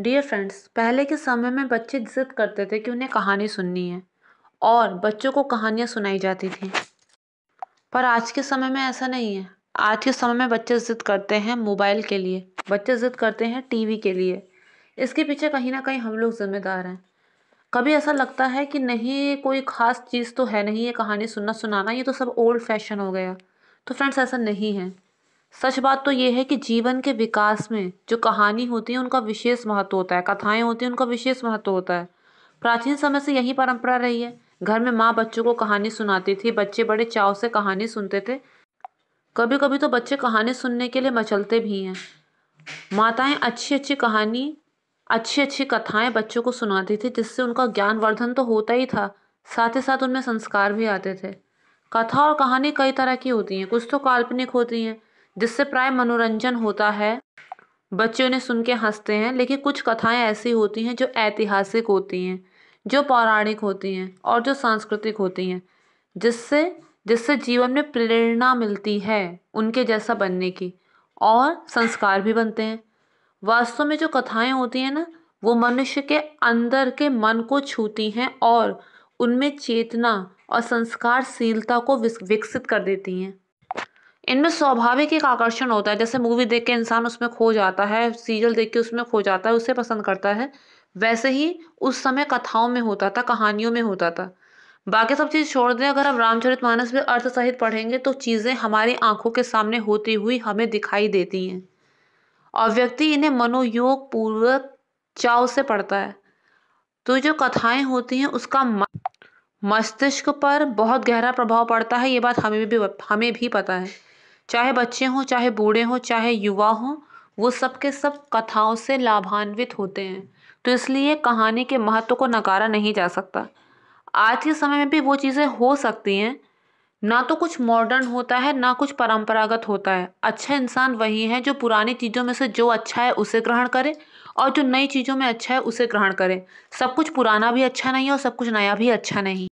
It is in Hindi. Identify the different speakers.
Speaker 1: डियर फ्रेंड्स पहले के समय में बच्चे ज़िद करते थे कि उन्हें कहानी सुननी है और बच्चों को कहानियाँ सुनाई जाती थी पर आज के समय में ऐसा नहीं है आज के समय में बच्चे ज़िद करते हैं मोबाइल के लिए बच्चे ज़िद करते हैं टीवी के लिए इसके पीछे कहीं ना कहीं हम लोग ज़िम्मेदार हैं कभी ऐसा लगता है कि नहीं कोई ख़ास चीज़ तो है नहीं ये कहानी सुनना सुनाना ये तो सब ओल्ड फैशन हो गया तो फ्रेंड्स ऐसा नहीं है सच बात तो ये है कि जीवन के विकास में जो कहानी होती है उनका विशेष महत्व होता है कथाएं होती हैं उनका विशेष महत्व होता है प्राचीन समय से यही परंपरा रही है घर में माँ बच्चों को कहानी सुनाती थी बच्चे बड़े चाव से कहानी सुनते थे कभी कभी तो बच्चे कहानी सुनने के लिए मचलते भी हैं माताएं अच्छी अच्छी कहानी अच्छी अच्छी कथाएं बच्चों को सुनाती थी जिससे उनका ज्ञानवर्धन तो होता ही था साथ ही साथ उनमें संस्कार भी आते थे कथा और कहानी कई तरह की होती हैं कुछ तो काल्पनिक होती हैं जिससे प्राय मनोरंजन होता है बच्चे उन्हें सुन के हंसते हैं लेकिन कुछ कथाएं ऐसी होती हैं जो ऐतिहासिक होती हैं जो पौराणिक होती हैं और जो सांस्कृतिक होती हैं जिससे जिससे जीवन में प्रेरणा मिलती है उनके जैसा बनने की और संस्कार भी बनते हैं वास्तव में जो कथाएं होती हैं ना वो मनुष्य के अंदर के मन को छूती हैं और उनमें चेतना और संस्कारशीलता को विकसित कर देती हैं इनमें स्वाभाविक एक आकर्षण होता है जैसे मूवी देख के इंसान उसमें खो जाता है सीरियल देख के उसमें खो जाता है उसे पसंद करता है वैसे ही उस समय कथाओं में होता था कहानियों में होता था बाकी सब चीज़ छोड़ दें अगर हम रामचरित मानस में अर्थ सहित पढ़ेंगे तो चीज़ें हमारी आंखों के सामने होती हुई हमें दिखाई देती हैं और व्यक्ति इन्हें मनोयोग पूर्वक चाव से पढ़ता है तो जो कथाएं होती हैं उसका मस्तिष्क पर बहुत गहरा प्रभाव पड़ता है ये बात हमें भी हमें भी पता है चाहे बच्चे हों चाहे बूढ़े हों चाहे युवा हों वो सब के सब कथाओं से लाभान्वित होते हैं तो इसलिए कहानी के महत्व को नकारा नहीं जा सकता आज के समय में भी वो चीज़ें हो सकती हैं ना तो कुछ मॉडर्न होता है ना कुछ परंपरागत होता है अच्छा इंसान वही है जो पुरानी चीज़ों में से जो अच्छा है उसे ग्रहण करे और जो नई चीज़ों में अच्छा है उसे ग्रहण करे सब कुछ पुराना भी अच्छा नहीं है और सब कुछ नया भी अच्छा नहीं